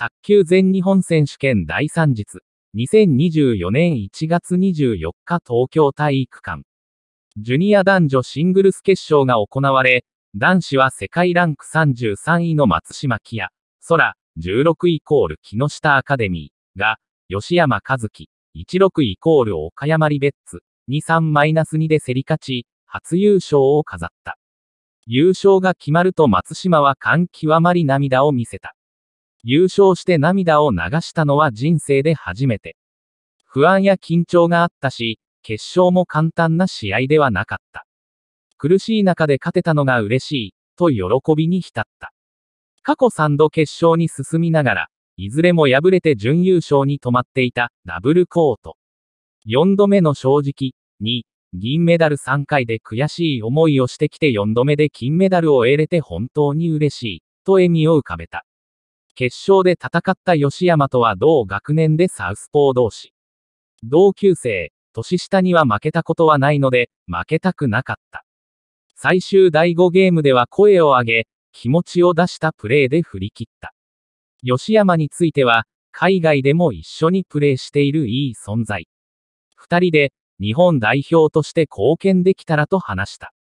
卓球全日本選手権第3日、2024年1月24日東京体育館。ジュニア男女シングルス決勝が行われ、男子は世界ランク33位の松島キヤ、空、16イコール木下アカデミーが、吉山和樹、16イコール岡山リベッツ、23-2で競り勝ち、初優勝を飾った。優勝が決まると松島は感極まり涙を見せた。優勝して涙を流したのは人生で初めて。不安や緊張があったし、決勝も簡単な試合ではなかった。苦しい中で勝てたのが嬉しい、と喜びに浸った。過去3度決勝に進みながら、いずれも敗れて準優勝に止まっていたダブルコート。4度目の正直、2、銀メダル3回で悔しい思いをしてきて4度目で金メダルを得れて本当に嬉しい、と笑みを浮かべた。決勝で戦った吉山とは同学年でサウスポー同士。同級生、年下には負けたことはないので、負けたくなかった。最終第5ゲームでは声を上げ、気持ちを出したプレーで振り切った。吉山については、海外でも一緒にプレーしているいい存在。二人で、日本代表として貢献できたらと話した。